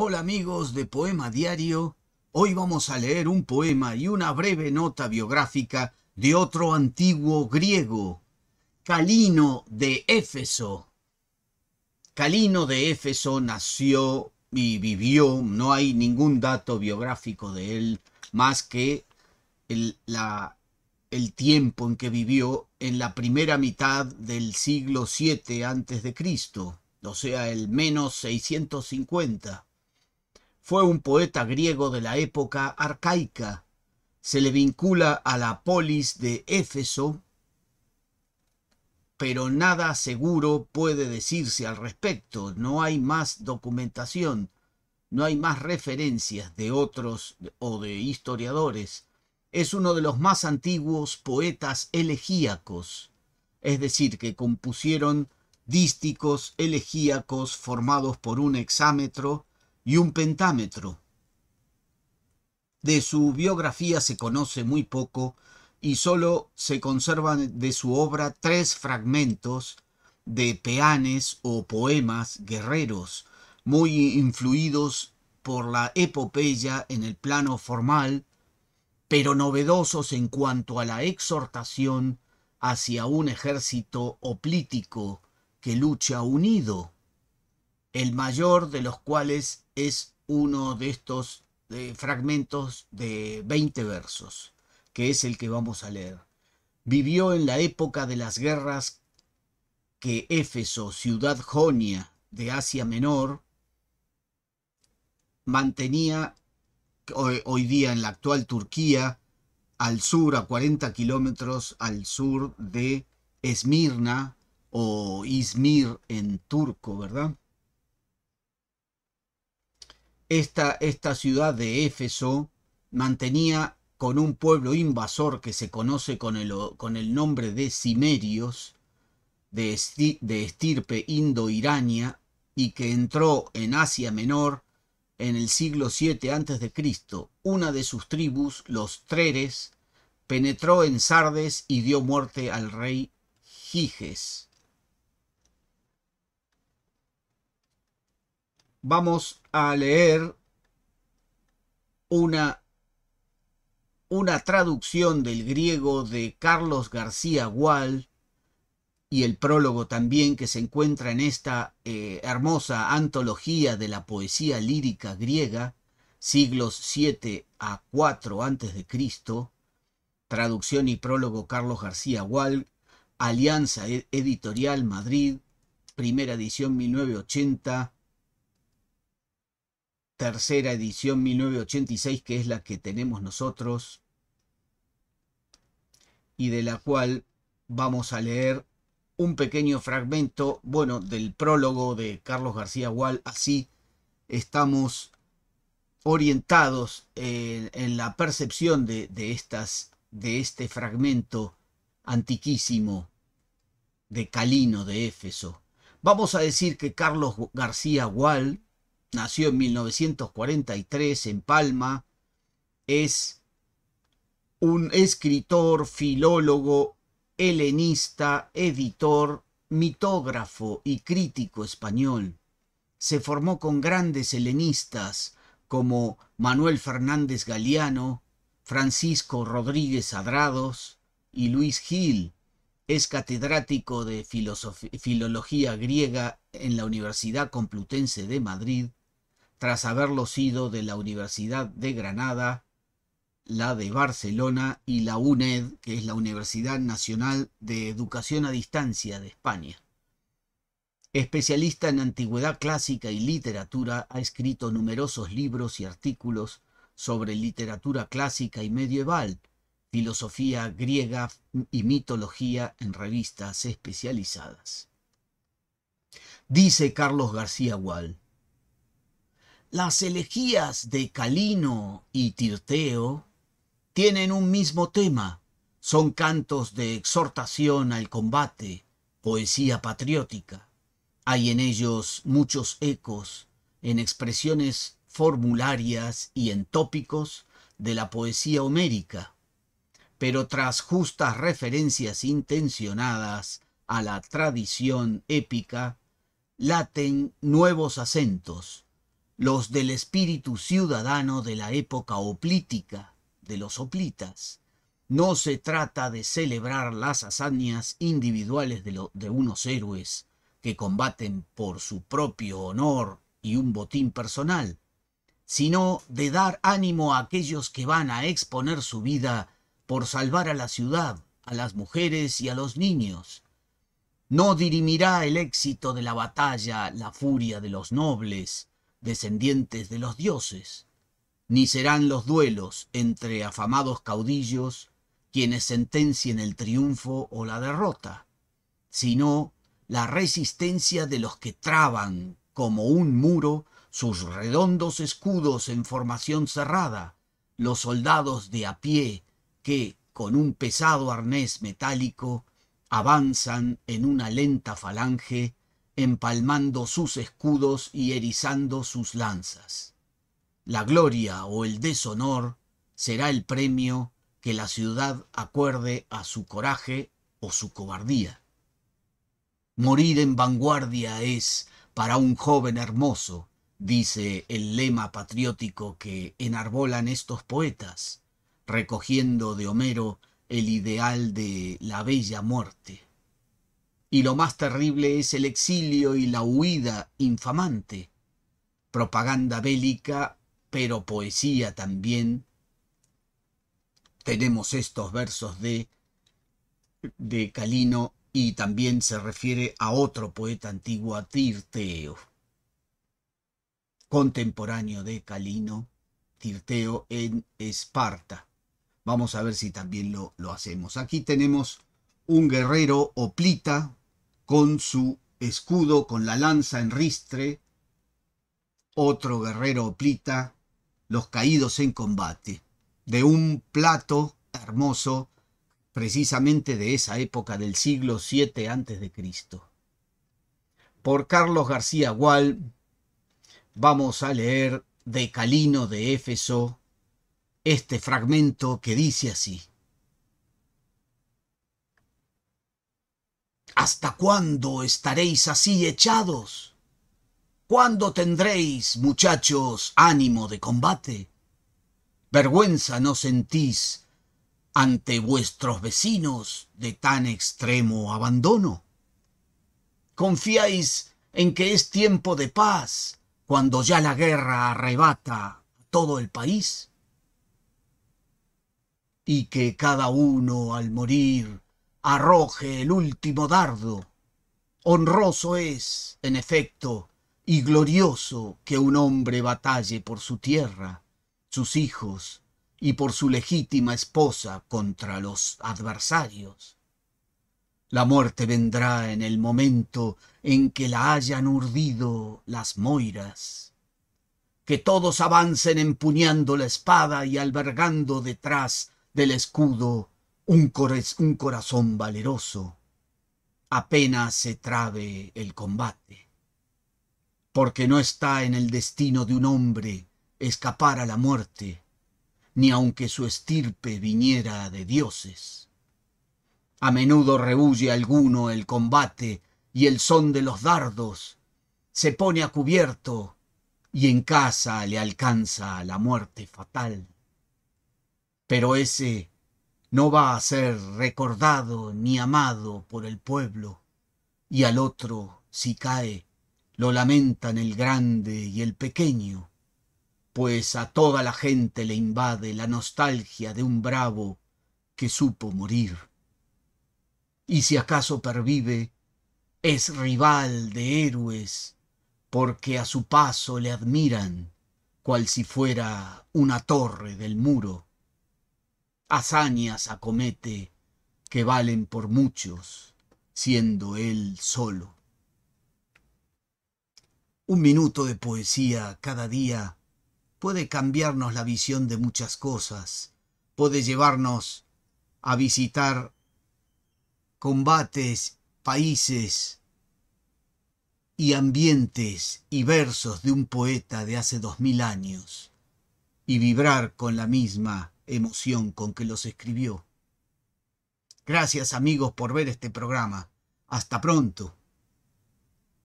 Hola amigos de Poema Diario, hoy vamos a leer un poema y una breve nota biográfica de otro antiguo griego, Calino de Éfeso. Calino de Éfeso nació y vivió, no hay ningún dato biográfico de él más que el, tiempo en que vivió en la primera mitad del siglo VII a.C., o sea, el menos 650 fue un poeta griego de la época arcaica. Se le vincula a la polis de Éfeso, pero nada seguro puede decirse al respecto. No hay más documentación, no hay más referencias de otros o de historiadores. Es uno de los más antiguos poetas elegíacos, es decir, que compusieron dísticos elegíacos formados por un hexámetro y un pentámetro. De su biografía se conoce muy poco y solo se conservan de su obra tres fragmentos de peanes o poemas guerreros, muy influidos por la epopeya en el plano formal, pero novedosos en cuanto a la exhortación hacia un ejército oplítico que lucha unido el mayor de los cuales es uno de estos eh, fragmentos de 20 versos, que es el que vamos a leer. Vivió en la época de las guerras que Éfeso, ciudad jonia de Asia Menor, mantenía hoy, día en la actual Turquía, al sur, a 40 kilómetros al sur de Esmirna o Izmir en turco, ¿verdad? Esta, ciudad de Éfeso mantenía con un pueblo invasor que se conoce con el, nombre de Cimerios, de, de estirpe indo-irania, y que entró en Asia Menor en el siglo VII a.C. Una de sus tribus, los Treres, penetró en Sardes y dio muerte al rey Giges. vamos a leer una, una traducción del griego de Carlos García Gual y el prólogo también que se encuentra en esta eh, hermosa antología de la poesía lírica griega, siglos 7 a 4 a.C., traducción y prólogo Carlos García Gual, Alianza Editorial Madrid, primera edición 1980, tercera edición 1986, que es la que tenemos nosotros, y de la cual vamos a leer un pequeño fragmento, bueno, del prólogo de Carlos García Gual, así estamos orientados eh, en, la percepción de, estas, de este fragmento antiquísimo de Calino de Éfeso. Vamos a decir que Carlos García Gual nació en 1943 en Palma, es un escritor, filólogo, helenista, editor, mitógrafo y crítico español. Se formó con grandes helenistas como Manuel Fernández Galeano, Francisco Rodríguez Adrados y Luis Gil. Es catedrático de Filología Griega en la Universidad Complutense de Madrid tras haberlo sido de la Universidad de Granada, la de Barcelona y la UNED, que es la Universidad Nacional de Educación a Distancia de España. Especialista en antigüedad clásica y literatura, ha escrito numerosos libros y artículos sobre literatura clásica y medieval, filosofía griega y mitología en revistas especializadas. Dice Carlos García Gual, las elegías de Calino y Tirteo tienen un mismo tema. Son cantos de exhortación al combate, poesía patriótica. Hay en ellos muchos ecos en expresiones formularias y en tópicos de la poesía homérica, pero tras justas referencias intencionadas a la tradición épica, laten nuevos acentos, los del espíritu ciudadano de la época oplítica, de los oplitas. No se trata de celebrar las hazañas individuales de, de unos héroes que combaten por su propio honor y un botín personal, sino de dar ánimo a aquellos que van a exponer su vida por salvar a la ciudad, a las mujeres y a los niños. No dirimirá el éxito de la batalla la furia de los nobles, descendientes de los dioses, ni serán los duelos entre afamados caudillos quienes sentencien el triunfo o la derrota, sino la resistencia de los que traban como un muro sus redondos escudos en formación cerrada, los soldados de a pie que, con un pesado arnés metálico, avanzan en una lenta falange empalmando sus escudos y erizando sus lanzas. La gloria o el deshonor será el premio que la ciudad acuerde a su coraje o su cobardía. Morir en vanguardia es, para un joven hermoso, dice el lema patriótico que enarbolan estos poetas, recogiendo de Homero el ideal de la bella muerte y lo más terrible es el exilio y la huida infamante. Propaganda bélica, pero poesía también. Tenemos estos versos de, de Calino y también se refiere a otro poeta antiguo, a Tirteo. Contemporáneo de Calino, Tirteo en Esparta. Vamos a ver si también lo, lo hacemos. Aquí tenemos un guerrero oplita, con su escudo, con la lanza en ristre, otro guerrero plita, los caídos en combate, de un plato hermoso, precisamente de esa época del siglo VII a.C. Por Carlos García Gual vamos a leer de Calino de Éfeso este fragmento que dice así. ¿Hasta cuándo estaréis así echados? ¿Cuándo tendréis, muchachos, ánimo de combate? Vergüenza no sentís ante vuestros vecinos de tan extremo abandono. Confiáis en que es tiempo de paz cuando ya la guerra arrebata todo el país y que cada uno al morir arroje el último dardo. Honroso es, en efecto, y glorioso que un hombre batalle por su tierra, sus hijos, y por su legítima esposa contra los adversarios. La muerte vendrá en el momento en que la hayan urdido las moiras. Que todos avancen empuñando la espada y albergando detrás del escudo un, corazón valeroso apenas se trabe el combate, porque no está en el destino de un hombre escapar a la muerte, ni aunque su estirpe viniera de dioses. A menudo rehuye alguno el combate y el son de los dardos, se pone a cubierto y en casa le alcanza la muerte fatal. Pero ese no va a ser recordado ni amado por el pueblo, y al otro, si cae, lo lamentan el grande y el pequeño, pues a toda la gente le invade la nostalgia de un bravo que supo morir. Y si acaso pervive, es rival de héroes, porque a su paso le admiran, cual si fuera una torre del muro hazañas acomete que valen por muchos, siendo él solo. Un minuto de poesía cada día puede cambiarnos la visión de muchas cosas, puede llevarnos a visitar combates, países y ambientes y versos de un poeta de hace dos mil años y vibrar con la misma emoción con que los escribió. Gracias amigos por ver este programa. Hasta pronto.